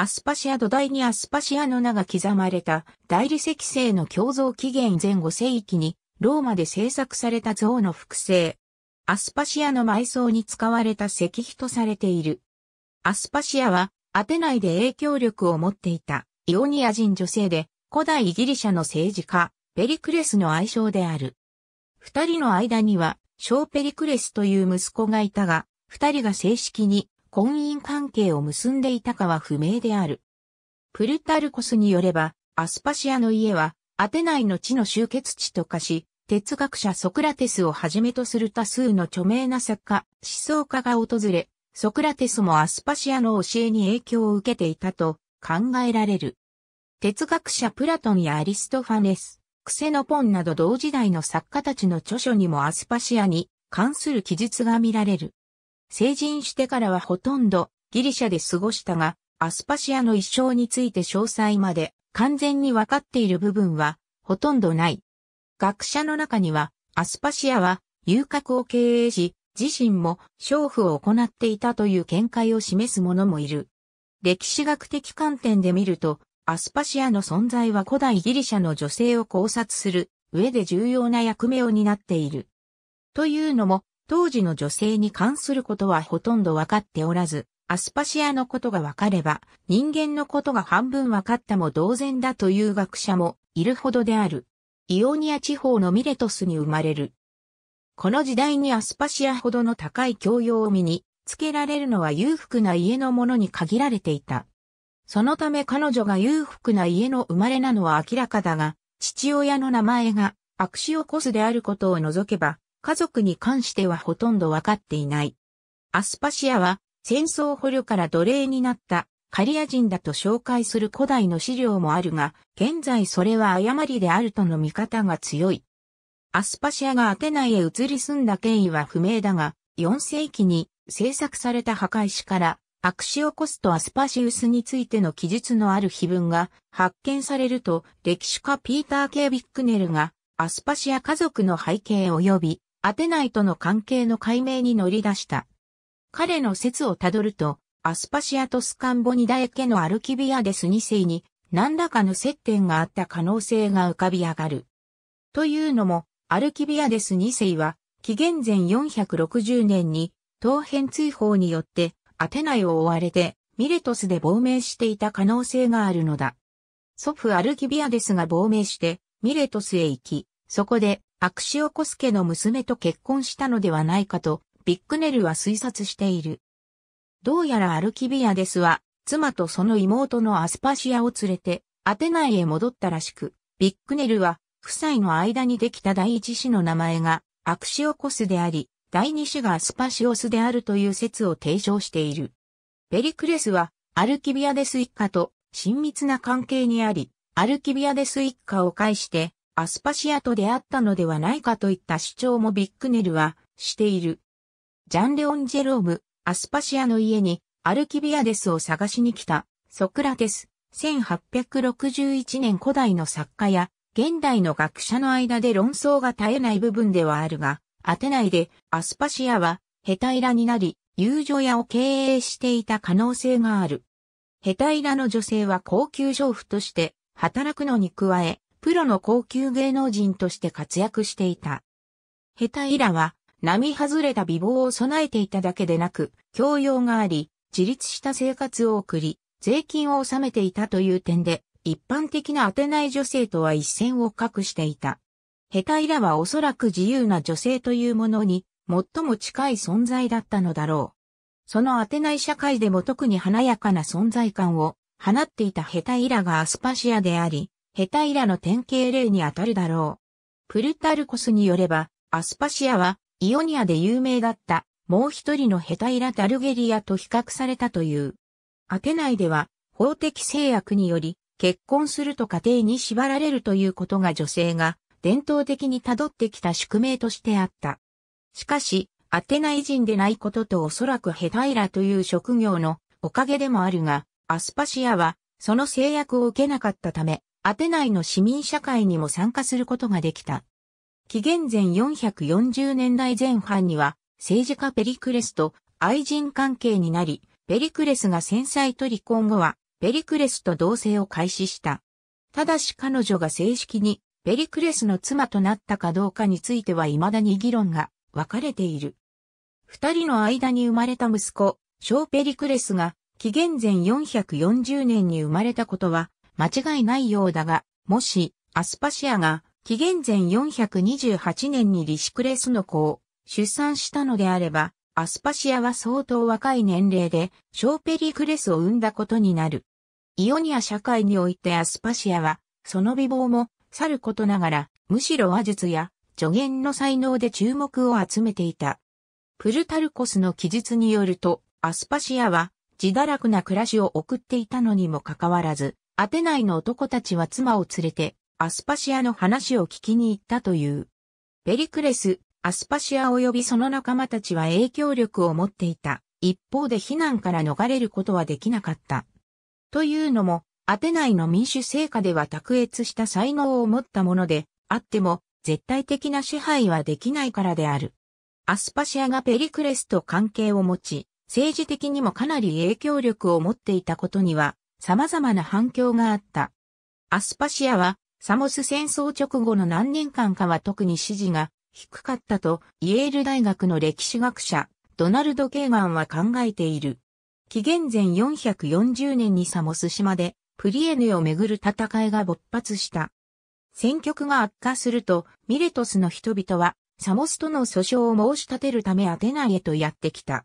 アスパシア土台にアスパシアの名が刻まれた大理石製の胸像紀元前後世紀にローマで制作された像の複製。アスパシアの埋葬に使われた石碑とされている。アスパシアはアテナイで影響力を持っていたイオニア人女性で古代ギリシャの政治家ペリクレスの愛称である。二人の間には小ペリクレスという息子がいたが、二人が正式に婚姻関係を結んでいたかは不明である。プルタルコスによれば、アスパシアの家は、アテナイの地の集結地と化し、哲学者ソクラテスをはじめとする多数の著名な作家、思想家が訪れ、ソクラテスもアスパシアの教えに影響を受けていたと考えられる。哲学者プラトンやアリストファネス、クセノポンなど同時代の作家たちの著書にもアスパシアに関する記述が見られる。成人してからはほとんどギリシャで過ごしたが、アスパシアの一生について詳細まで完全にわかっている部分はほとんどない。学者の中には、アスパシアは遊郭を経営し、自身も娼婦を行っていたという見解を示す者もいる。歴史学的観点で見ると、アスパシアの存在は古代ギリシャの女性を考察する上で重要な役目を担っている。というのも、当時の女性に関することはほとんどわかっておらず、アスパシアのことがわかれば、人間のことが半分わかったも同然だという学者もいるほどである。イオニア地方のミレトスに生まれる。この時代にアスパシアほどの高い教養を身につけられるのは裕福な家のものに限られていた。そのため彼女が裕福な家の生まれなのは明らかだが、父親の名前がアクシオコスであることを除けば、家族に関してはほとんどわかっていない。アスパシアは戦争捕虜から奴隷になったカリア人だと紹介する古代の資料もあるが、現在それは誤りであるとの見方が強い。アスパシアがアテナイへ移り住んだ経緯は不明だが、4世紀に制作された墓石から、アクシオコスとアスパシウスについての記述のある碑文が発見されると、歴史家ピーター・ケービックネルが、アスパシア家族の背景及びアテナイとの関係の解明に乗り出した。彼の説をたどると、アスパシアとスカンボニダエ家のアルキビアデス2世に何らかの接点があった可能性が浮かび上がる。というのも、アルキビアデス2世は、紀元前460年に、当変追放によって、アテナイを追われて、ミレトスで亡命していた可能性があるのだ。祖父アルキビアデスが亡命して、ミレトスへ行き、そこでアクシオコスケの娘と結婚したのではないかと、ビッグネルは推察している。どうやらアルキビアデスは、妻とその妹のアスパシアを連れて、アテナイへ戻ったらしく、ビッグネルは、夫妻の間にできた第一子の名前が、アクシオコスであり、第二子がアスパシオスであるという説を提唱している。ペリクレスは、アルキビアデス一家と親密な関係にあり、アルキビアデス一家を介して、アスパシアと出会ったのではないかといった主張もビッグネルはしている。ジャン・レオン・ジェローム、アスパシアの家にアルキビアデスを探しに来たソクラテス、1861年古代の作家や現代の学者の間で論争が絶えない部分ではあるが、アテナイでアスパシアはヘタイラになり、遊女屋を経営していた可能性がある。ヘタイラの女性は高級娼婦として働くのに加え、プロの高級芸能人として活躍していた。ヘタイラは、並外れた美貌を備えていただけでなく、教養があり、自立した生活を送り、税金を納めていたという点で、一般的な当てない女性とは一線を画していた。ヘタイラはおそらく自由な女性というものに、最も近い存在だったのだろう。その当てない社会でも特に華やかな存在感を放っていたヘタイラがアスパシアであり、ヘタイラの典型例にあたるだろう。プルタルコスによれば、アスパシアはイオニアで有名だったもう一人のヘタイラ・タルゲリアと比較されたという。アテナイでは法的制約により結婚すると家庭に縛られるということが女性が伝統的に辿ってきた宿命としてあった。しかし、アテナイ人でないこととおそらくヘタイラという職業のおかげでもあるが、アスパシアはその制約を受けなかったため、アテナイの市民社会にも参加することができた。紀元前440年代前半には、政治家ペリクレスと愛人関係になり、ペリクレスが戦災と離婚後は、ペリクレスと同棲を開始した。ただし彼女が正式にペリクレスの妻となったかどうかについては未だに議論が分かれている。二人の間に生まれた息子、小ペリクレスが紀元前440年に生まれたことは間違いないようだが、もし、アスパシアが、紀元前428年にリシクレスの子を出産したのであれば、アスパシアは相当若い年齢で、ショーペリクレスを生んだことになる。イオニア社会においてアスパシアは、その美貌も、さることながら、むしろ話術や助言の才能で注目を集めていた。プルタルコスの記述によると、アスパシアは、自堕落な暮らしを送っていたのにもかかわらず、アテナイの男たちは妻を連れて、アスパシアの話を聞きに行ったという。ペリクレス、アスパシア及びその仲間たちは影響力を持っていた。一方で避難から逃れることはできなかった。というのも、アテナイの民主成果では卓越した才能を持ったもので、あっても、絶対的な支配はできないからである。アスパシアがペリクレスと関係を持ち、政治的にもかなり影響力を持っていたことには、様々な反響があった。アスパシアは、サモス戦争直後の何年間かは特に支持が低かったと、イエール大学の歴史学者、ドナルド・ケーガンは考えている。紀元前440年にサモス島で、プリエネをめぐる戦いが勃発した。戦局が悪化すると、ミレトスの人々は、サモスとの訴訟を申し立てるためアテナイへとやってきた。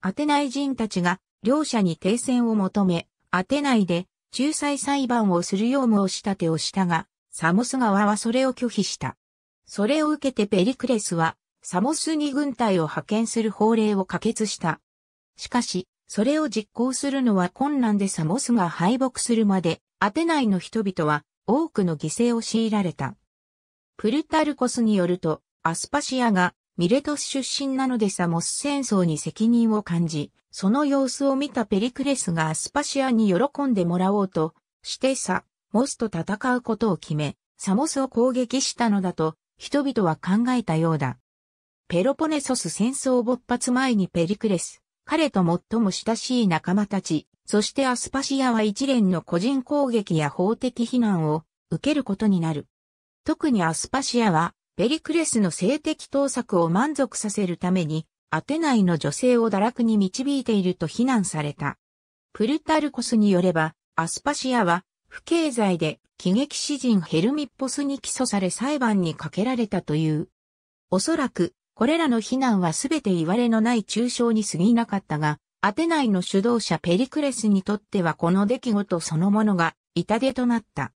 アテナイ人たちが、両者に停戦を求め、アテナイで仲裁裁判をするよう申し立てをしたが、サモス側はそれを拒否した。それを受けてペリクレスは、サモスに軍隊を派遣する法令を可決した。しかし、それを実行するのは困難でサモスが敗北するまで、アテナイの人々は多くの犠牲を強いられた。プルタルコスによると、アスパシアがミレトス出身なのでサモス戦争に責任を感じ、その様子を見たペリクレスがアスパシアに喜んでもらおうとしてサモスと戦うことを決め、サモスを攻撃したのだと人々は考えたようだ。ペロポネソス戦争勃発前にペリクレス、彼と最も親しい仲間たち、そしてアスパシアは一連の個人攻撃や法的非難を受けることになる。特にアスパシアはペリクレスの性的盗作を満足させるために、アテナイの女性を堕落に導いていると非難された。プルタルコスによれば、アスパシアは、不敬罪で、喜劇詩人ヘルミッポスに起訴され裁判にかけられたという。おそらく、これらの非難はすべて言われのない抽象に過ぎなかったが、アテナイの主導者ペリクレスにとってはこの出来事そのものが痛手となった。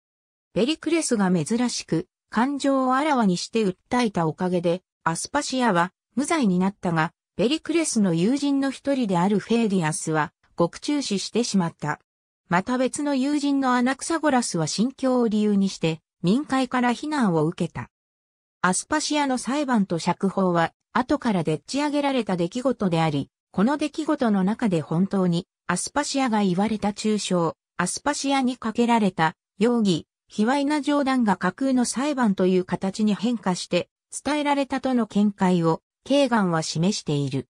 ペリクレスが珍しく感情をあらわにして訴えたおかげで、アスパシアは無罪になったが、ペリクレスの友人の一人であるフェーディアスは、獄中死してしまった。また別の友人のアナクサゴラスは心境を理由にして、民会から非難を受けた。アスパシアの裁判と釈放は、後からでっち上げられた出来事であり、この出来事の中で本当に、アスパシアが言われた中傷、アスパシアにかけられた、容疑、卑猥な冗談が架空の裁判という形に変化して伝えられたとの見解を、ケーガンは示している。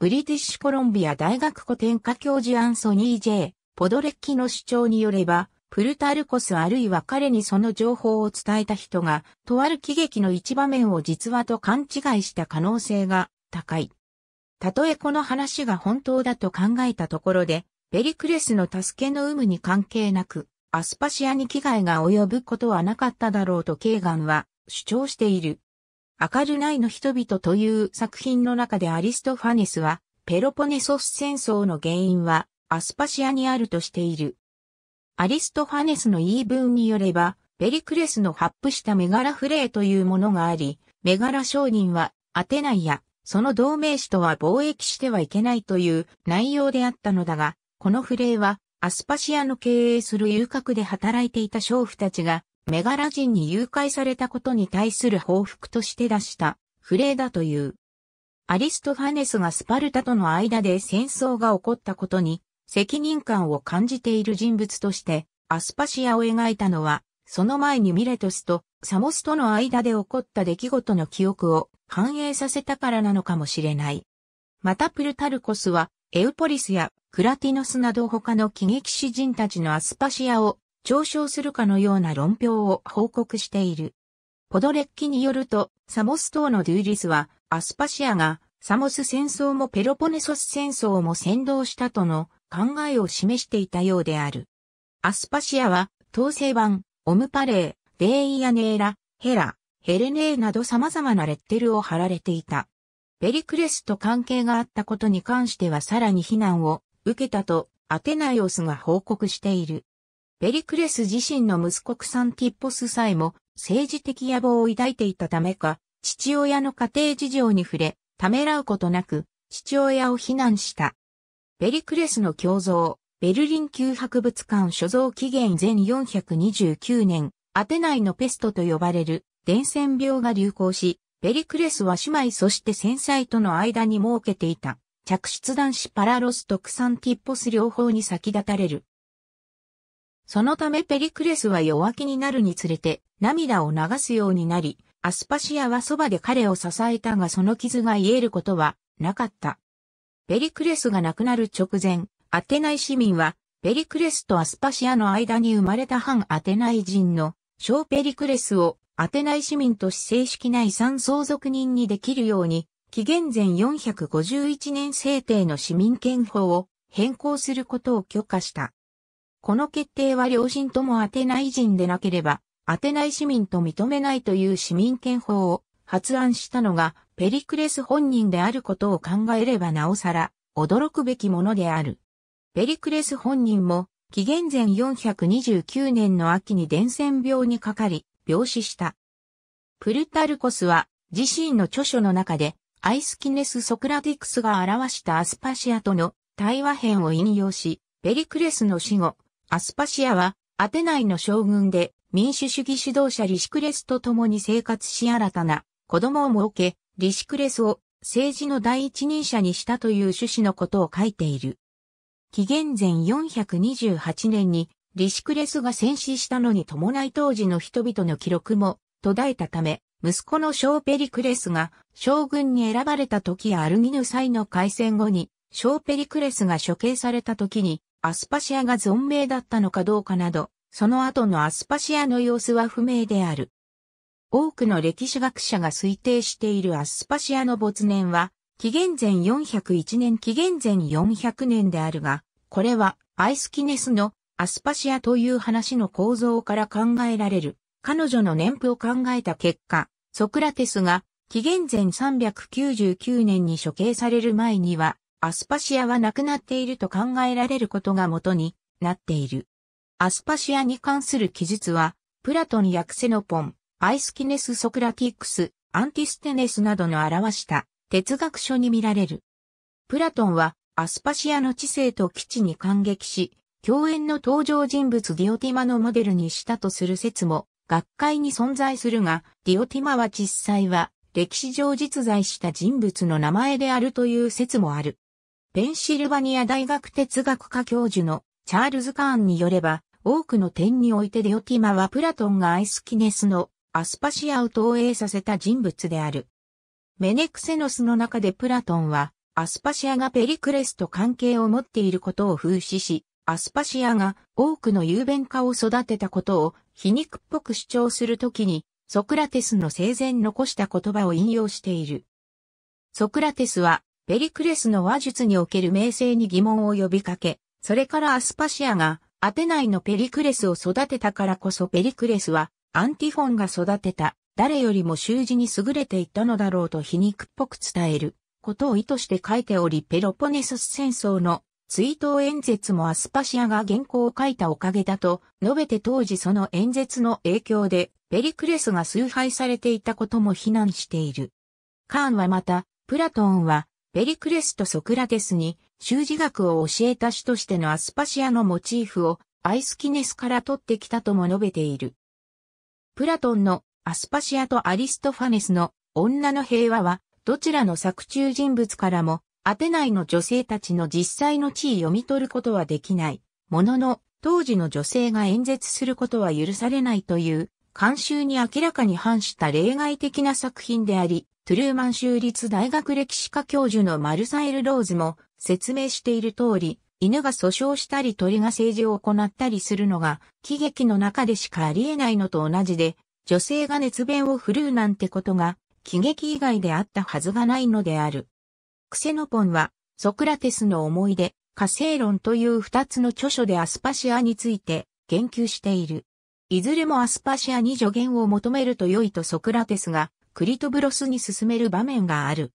ブリティッシュコロンビア大学古典科教授アンソニー・ J. ポドレッキの主張によれば、プルタルコスあるいは彼にその情報を伝えた人が、とある喜劇の一場面を実話と勘違いした可能性が高い。たとえこの話が本当だと考えたところで、ペリクレスの助けの有無に関係なく、アスパシアに危害が及ぶことはなかっただろうとケーガンは主張している。明るないの人々という作品の中でアリストファネスは、ペロポネソス戦争の原因はアスパシアにあるとしている。アリストファネスの言い分によれば、ペリクレスの発布したメガラフレーというものがあり、メガラ商人はアテナイやその同盟士とは貿易してはいけないという内容であったのだが、このフレーはアスパシアの経営する遊郭で働いていた娼婦たちが、メガラ人に誘拐されたことに対する報復として出した不ーだという。アリストファネスがスパルタとの間で戦争が起こったことに責任感を感じている人物としてアスパシアを描いたのは、その前にミレトスとサモスとの間で起こった出来事の記憶を反映させたからなのかもしれない。またプルタルコスはエウポリスやクラティノスなど他の喜劇詩人たちのアスパシアを嘲笑するかのような論評を報告している。ポドレッキによると、サモス島のデューリスは、アスパシアが、サモス戦争もペロポネソス戦争も先導したとの考えを示していたようである。アスパシアは、統制版、オムパレー、ベイヤネーラ、ヘラ、ヘレネーなど様々なレッテルを貼られていた。ペリクレスと関係があったことに関してはさらに非難を受けたとアテナイオスが報告している。ペリクレス自身の息子クサンティッポスさえも政治的野望を抱いていたためか、父親の家庭事情に触れ、ためらうことなく、父親を非難した。ペリクレスの胸像、ベルリン旧博物館所蔵期限前429年、アテナイのペストと呼ばれる伝染病が流行し、ペリクレスは姉妹そして戦災との間に設けていた。着出男子パラロス特産ティッポス両方に先立たれる。そのためペリクレスは弱気になるにつれて涙を流すようになり、アスパシアはそばで彼を支えたがその傷が癒えることはなかった。ペリクレスが亡くなる直前、アテナイ市民はペリクレスとアスパシアの間に生まれた反アテナイ人の小ペリクレスをアテナイ市民とし正式な遺産相続人にできるように紀元前451年制定の市民憲法を変更することを許可した。この決定は両親ともアテナイ人でなければ、アテナイ市民と認めないという市民憲法を発案したのがペリクレス本人であることを考えればなおさら驚くべきものである。ペリクレス本人も紀元前429年の秋に伝染病にかかり病死した。プルタルコスは自身の著書の中でアイスキネス・ソクラティクスが表したアスパシアとの対話編を引用し、ペリクレスの死後、アスパシアはアテナイの将軍で民主主義指導者リシクレスと共に生活し新たな子供を設け、リシクレスを政治の第一人者にしたという趣旨のことを書いている。紀元前428年にリシクレスが戦死したのに伴い当時の人々の記録も途絶えたため、息子のショーペリクレスが将軍に選ばれた時やアルギヌ祭の開戦後に、ショーペリクレスが処刑された時に、アスパシアが存命だったのかどうかなど、その後のアスパシアの様子は不明である。多くの歴史学者が推定しているアスパシアの没年は、紀元前401年紀元前400年であるが、これはアイスキネスのアスパシアという話の構造から考えられる。彼女の年譜を考えた結果、ソクラテスが紀元前399年に処刑される前には、アスパシアは亡くなっていると考えられることが元になっている。アスパシアに関する記述は、プラトンやクセノポン、アイスキネス・ソクラティックス、アンティステネスなどの表した哲学書に見られる。プラトンはアスパシアの知性と基地に感激し、共演の登場人物ディオティマのモデルにしたとする説も学会に存在するが、ディオティマは実際は歴史上実在した人物の名前であるという説もある。ペンシルバニア大学哲学科教授のチャールズ・カーンによれば、多くの点においてディオティマはプラトンがアイスキネスのアスパシアを投影させた人物である。メネクセノスの中でプラトンは、アスパシアがペリクレスと関係を持っていることを風刺し、アスパシアが多くの雄弁家を育てたことを皮肉っぽく主張するときに、ソクラテスの生前残した言葉を引用している。ソクラテスは、ペリクレスの話術における名声に疑問を呼びかけ、それからアスパシアが、アテナイのペリクレスを育てたからこそペリクレスは、アンティフォンが育てた、誰よりも習字に優れていったのだろうと皮肉っぽく伝えることを意図して書いておりペロポネソス戦争の追悼演説もアスパシアが原稿を書いたおかげだと述べて当時その演説の影響でペリクレスが崇拝されていたことも非難している。カーンはまた、プラトンはペリクレスとソクラテスに修辞学を教えた主としてのアスパシアのモチーフをアイスキネスから取ってきたとも述べている。プラトンのアスパシアとアリストファネスの女の平和はどちらの作中人物からもアテナイの女性たちの実際の地位読み取ることはできない。ものの、当時の女性が演説することは許されないという、慣習に明らかに反した例外的な作品であり、トゥルーマン州立大学歴史科教授のマルサイル・ローズも説明している通り、犬が訴訟したり鳥が政治を行ったりするのが喜劇の中でしかありえないのと同じで、女性が熱弁を振るうなんてことが喜劇以外であったはずがないのである。クセノポンは、ソクラテスの思い出、火星論という二つの著書でアスパシアについて言及している。いずれもアスパシアに助言を求めると良いとソクラテスがクリトブロスに進める場面がある。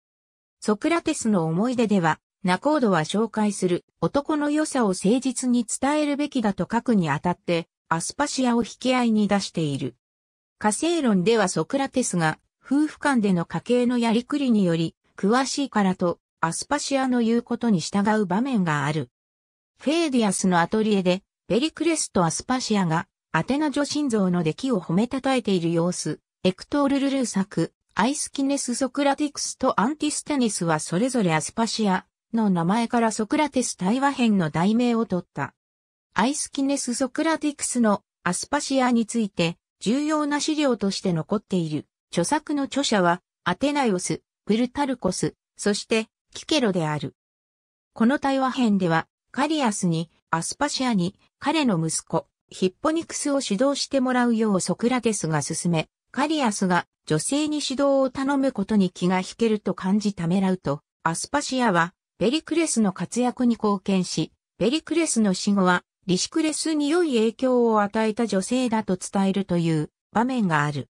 ソクラテスの思い出では、ナコードは紹介する男の良さを誠実に伝えるべきだと書くにあたって、アスパシアを引き合いに出している。火星論ではソクラテスが夫婦間での家計のやりくりにより、詳しいからとアスパシアの言うことに従う場面がある。フェーディアスのアトリエで、ペリクレスとアスパシアが、アテナ女神像の出来を褒めたたえている様子、エクトール・ルルー作、アイスキネス・ソクラティクスとアンティステネスはそれぞれアスパシアの名前からソクラテス対話編の題名を取った。アイスキネス・ソクラティクスのアスパシアについて重要な資料として残っている著作の著者はアテナイオス、プルタルコス、そしてキケロである。この対話編では、カリアスに、アスパシアに、彼の息子、ヒッポニクスを指導してもらうようソクラテスが勧め、カリアスが女性に指導を頼むことに気が引けると感じためらうと、アスパシアは、ベリクレスの活躍に貢献し、ベリクレスの死後は、リシクレスに良い影響を与えた女性だと伝えるという場面がある。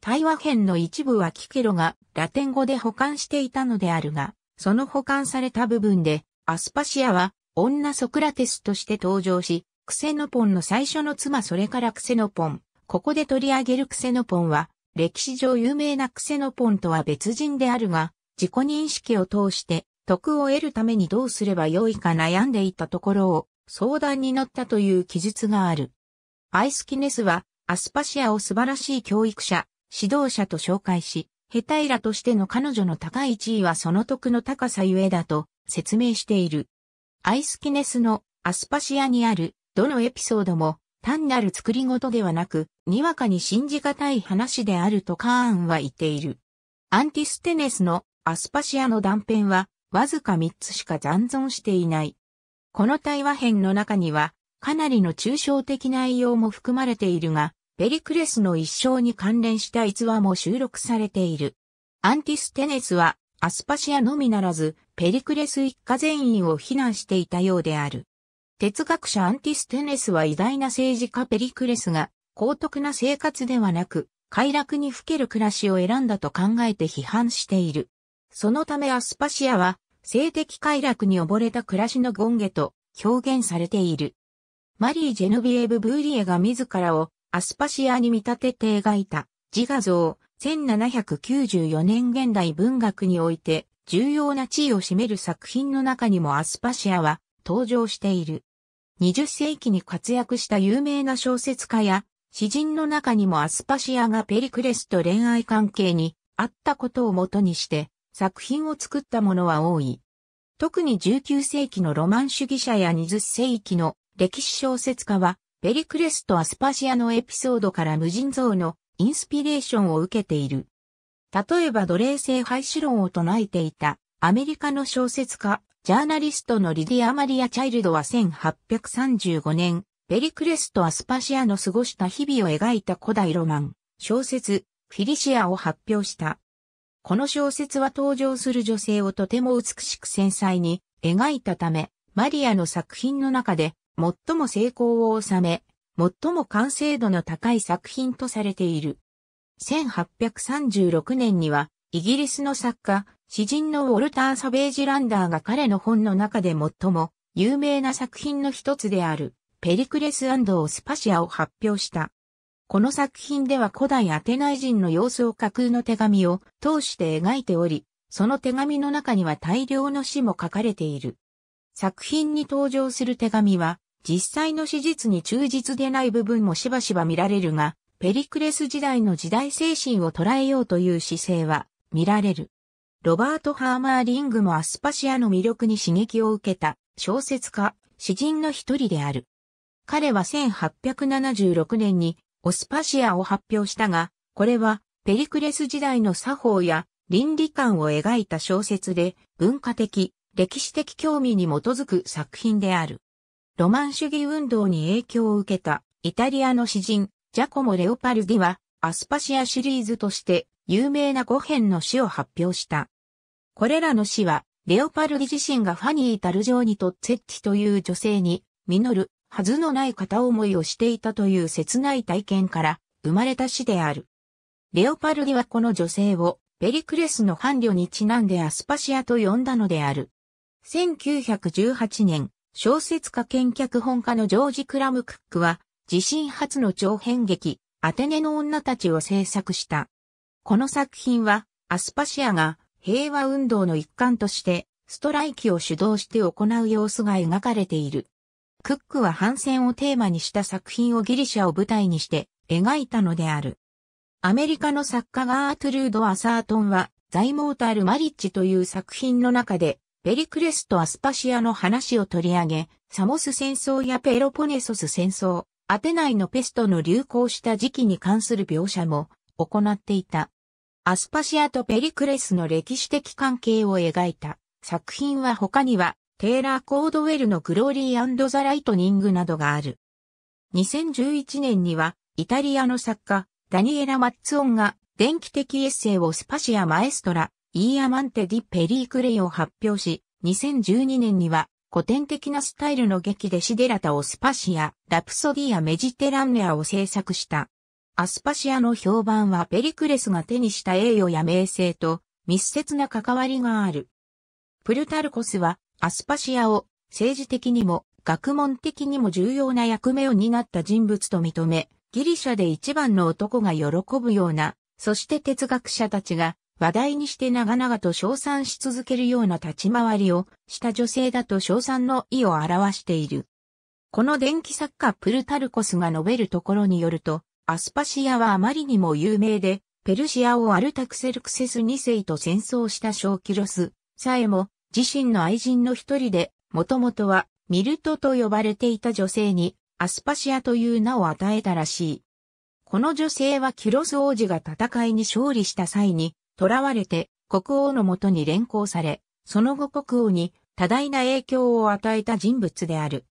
対話編の一部はキケロがラテン語で保管していたのであるが、その保管された部分で、アスパシアは女ソクラテスとして登場し、クセノポンの最初の妻それからクセノポン。ここで取り上げるクセノポンは、歴史上有名なクセノポンとは別人であるが、自己認識を通して徳を得るためにどうすればよいか悩んでいたところを相談に乗ったという記述がある。アイスキネスはアスパシアを素晴らしい教育者、指導者と紹介し、ヘタイラとしての彼女の高い地位はその徳の高さゆえだと説明している。アイスキネスのアスパシアにあるどのエピソードも単なる作り事ではなく、にわかに信じがたい話であるとカーンは言っている。アンティステネスのアスパシアの断片はわずか3つしか残存していない。この対話編の中にはかなりの抽象的な内容も含まれているが、ペリクレスの一生に関連した逸話も収録されている。アンティステネスはアスパシアのみならず、ペリクレス一家全員を非難していたようである。哲学者アンティステネスは偉大な政治家ペリクレスが、高徳な生活ではなく、快楽にふける暮らしを選んだと考えて批判している。そのためアスパシアは、性的快楽に溺れた暮らしの権下と表現されている。マリー・ジェヌビエブ・ブーリエが自らをアスパシアに見立てて描いた自画像、1794年現代文学において重要な地位を占める作品の中にもアスパシアは登場している。20世紀に活躍した有名な小説家や詩人の中にもアスパシアがペリクレスと恋愛関係にあったことをもとにして作品を作ったものは多い。特に19世紀のロマン主義者や20世紀の歴史小説家はペリクレスとアスパシアのエピソードから無人像のインスピレーションを受けている。例えば奴隷性廃止論を唱えていたアメリカの小説家、ジャーナリストのリディア・マリア・チャイルドは1835年、ペリクレスとアスパシアの過ごした日々を描いた古代ロマン、小説、フィリシアを発表した。この小説は登場する女性をとても美しく繊細に描いたため、マリアの作品の中で最も成功を収め、最も完成度の高い作品とされている。1836年には、イギリスの作家、詩人のウォルター・サベージ・ランダーが彼の本の中で最も有名な作品の一つである、ペリクレスオスパシアを発表した。この作品では古代アテナイ人の様子を架空の手紙を通して描いており、その手紙の中には大量の詩も書かれている。作品に登場する手紙は、実際の史実に忠実でない部分もしばしば見られるが、ペリクレス時代の時代精神を捉えようという姿勢は見られる。ロバート・ハーマーリングもアスパシアの魅力に刺激を受けた小説家、詩人の一人である。彼は1876年にオスパシアを発表したが、これはペリクレス時代の作法や倫理観を描いた小説で文化的、歴史的興味に基づく作品である。ロマン主義運動に影響を受けたイタリアの詩人、ジャコモ・レオパルディは、アスパシアシリーズとして有名な5編の詩を発表した。これらの詩は、レオパルディ自身がファニー・タルジョーニとツェッィという女性に、実るはずのない片思いをしていたという切ない体験から生まれた詩である。レオパルディはこの女性をペリクレスの伴侶にちなんでアスパシアと呼んだのである。1918年、小説家兼脚本家のジョージ・クラム・クックは、自身初の長編劇、アテネの女たちを制作した。この作品は、アスパシアが平和運動の一環として、ストライキを主導して行う様子が描かれている。クックは反戦をテーマにした作品をギリシャを舞台にして描いたのである。アメリカの作家ガートゥルード・アサートンは、ザイモータル・マリッジという作品の中で、ペリクレスとアスパシアの話を取り上げ、サモス戦争やペロポネソス戦争、アテナイのペストの流行した時期に関する描写も行っていた。アスパシアとペリクレスの歴史的関係を描いた作品は他には、テイラー・コードウェルのグローリーザ・ライトニングなどがある。2011年には、イタリアの作家、ダニエラ・マッツオンが、電気的エッセイをスパシア・マエストラ、イーアマンテ・ディ・ペリークレイを発表し、2012年には古典的なスタイルの劇でシデラタ・をスパシア、ラプソディア・メジテランネアを制作した。アスパシアの評判はペリクレスが手にした栄誉や名声と密接な関わりがある。プルタルコスはアスパシアを政治的にも学問的にも重要な役目を担った人物と認め、ギリシャで一番の男が喜ぶような、そして哲学者たちが話題にして長々と称賛し続けるような立ち回りをした女性だと称賛の意を表している。この電気作家プルタルコスが述べるところによると、アスパシアはあまりにも有名で、ペルシアをアルタクセルクセス2世と戦争したショーキロス、さえも自身の愛人の一人で、もともとはミルトと呼ばれていた女性にアスパシアという名を与えたらしい。この女性はキロス王子が戦いに勝利した際に囚われて国王のもとに連行され、その後国王に多大な影響を与えた人物である。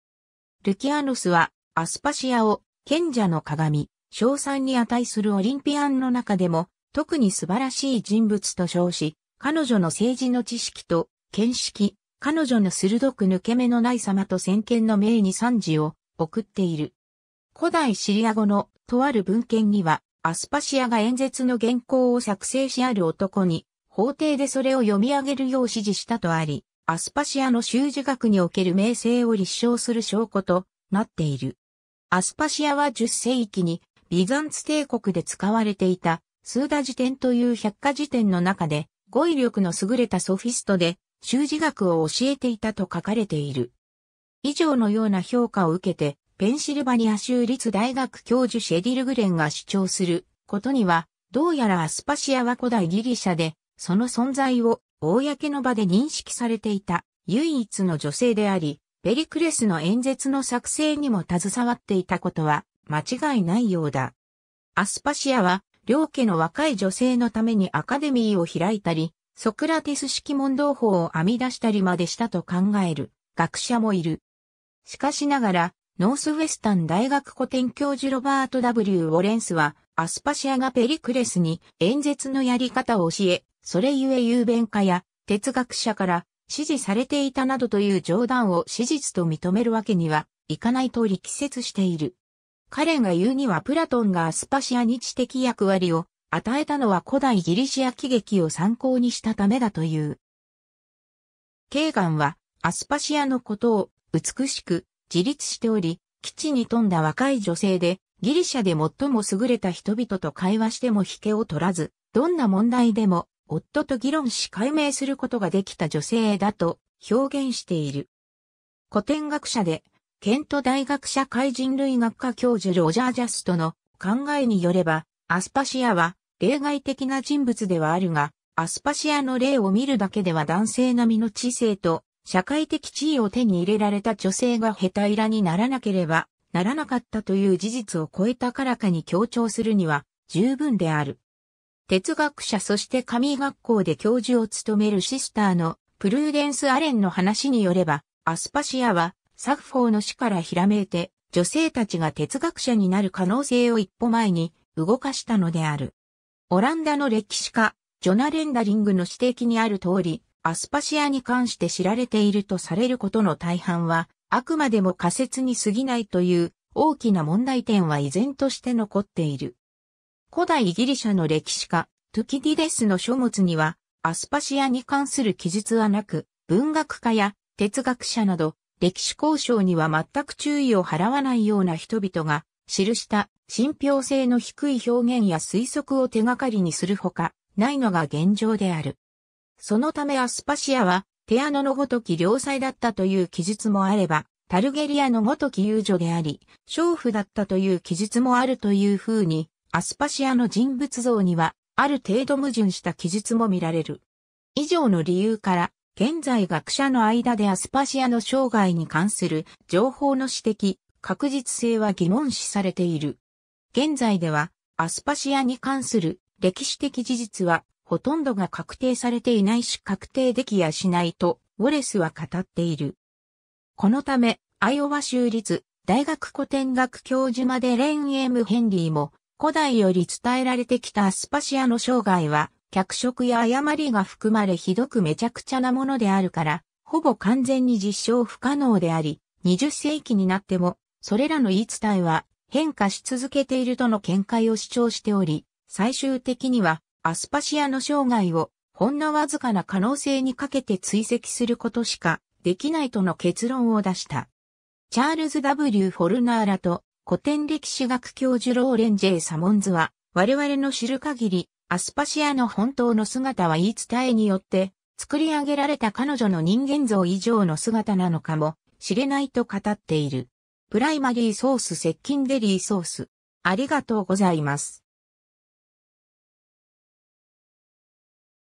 ルキアノスはアスパシアを賢者の鏡、賞賛に値するオリンピアンの中でも特に素晴らしい人物と称し、彼女の政治の知識と見識、彼女の鋭く抜け目のない様と先見の明に賛辞を送っている。古代シリア語のとある文献には、アスパシアが演説の原稿を作成しある男に、法廷でそれを読み上げるよう指示したとあり、アスパシアの修辞学における名声を立証する証拠となっている。アスパシアは10世紀にビザンツ帝国で使われていたスーダ辞典という百科辞典の中で語彙力の優れたソフィストで修辞学を教えていたと書かれている。以上のような評価を受けてペンシルバニア州立大学教授シェディルグレンが主張することには、どうやらアスパシアは古代ギリシャで、その存在を公の場で認識されていた唯一の女性であり、ペリクレスの演説の作成にも携わっていたことは間違いないようだ。アスパシアは、両家の若い女性のためにアカデミーを開いたり、ソクラテス式問答法を編み出したりまでしたと考える学者もいる。しかしながら、ノースウェスタン大学古典教授ロバート W. ウォレンスは、アスパシアがペリクレスに演説のやり方を教え、それゆえ雄弁家や哲学者から支持されていたなどという冗談を史実と認めるわけにはいかないと力説している。彼が言うにはプラトンがアスパシアに知的役割を与えたのは古代ギリシア喜劇を参考にしたためだという。ケーガンはアスパシアのことを美しく自立しており、基地に富んだ若い女性で、ギリシャで最も優れた人々と会話しても引けを取らず、どんな問題でも夫と議論し解明することができた女性だと表現している。古典学者で、ケント大学社会人類学科教授ロジャー・ジャストの考えによれば、アスパシアは例外的な人物ではあるが、アスパシアの例を見るだけでは男性並みの知性と社会的地位を手に入れられた女性が下手いらにならなければならなかったという事実を超えたからかに強調するには十分である。哲学者そして神学校で教授を務めるシスターのプルーデンス・アレンの話によれば、アスパシアはサ法フォーの死からひらめいて、女性たちが哲学者になる可能性を一歩前に動かしたのである。オランダの歴史家、ジョナ・レンダリングの指摘にある通り、アスパシアに関して知られているとされることの大半は、あくまでも仮説に過ぎないという大きな問題点は依然として残っている。古代ギリシャの歴史家、トゥキディデスの書物には、アスパシアに関する記述はなく、文学家や哲学者など、歴史交渉には全く注意を払わないような人々が、記した信憑性の低い表現や推測を手がかりにするほか、ないのが現状である。そのためアスパシアは、テアノのごとき良妻だったという記述もあれば、タルゲリアのごとき遊女であり、娼婦だったという記述もあるという風に、アスパシアの人物像には、ある程度矛盾した記述も見られる。以上の理由から、現在学者の間でアスパシアの生涯に関する情報の指摘、確実性は疑問視されている。現在では、アスパシアに関する歴史的事実はほとんどが確定されていないし確定できやしないと、ウォレスは語っている。このため、アイオワ州立大学古典学教授までレン・エム・ヘンリーも、古代より伝えられてきたアスパシアの生涯は、脚色や誤りが含まれひどくめちゃくちゃなものであるから、ほぼ完全に実証不可能であり、20世紀になっても、それらの言い伝えは変化し続けているとの見解を主張しており、最終的にはアスパシアの生涯をほんのわずかな可能性にかけて追跡することしかできないとの結論を出した。チャールズ W. フォルナーラと古典歴史学教授ローレン・ジェイサモンズは我々の知る限りアスパシアの本当の姿は言い伝えによって作り上げられた彼女の人間像以上の姿なのかもしれないと語っている。プライマリーソース接近デリーソース。ありがとうございます。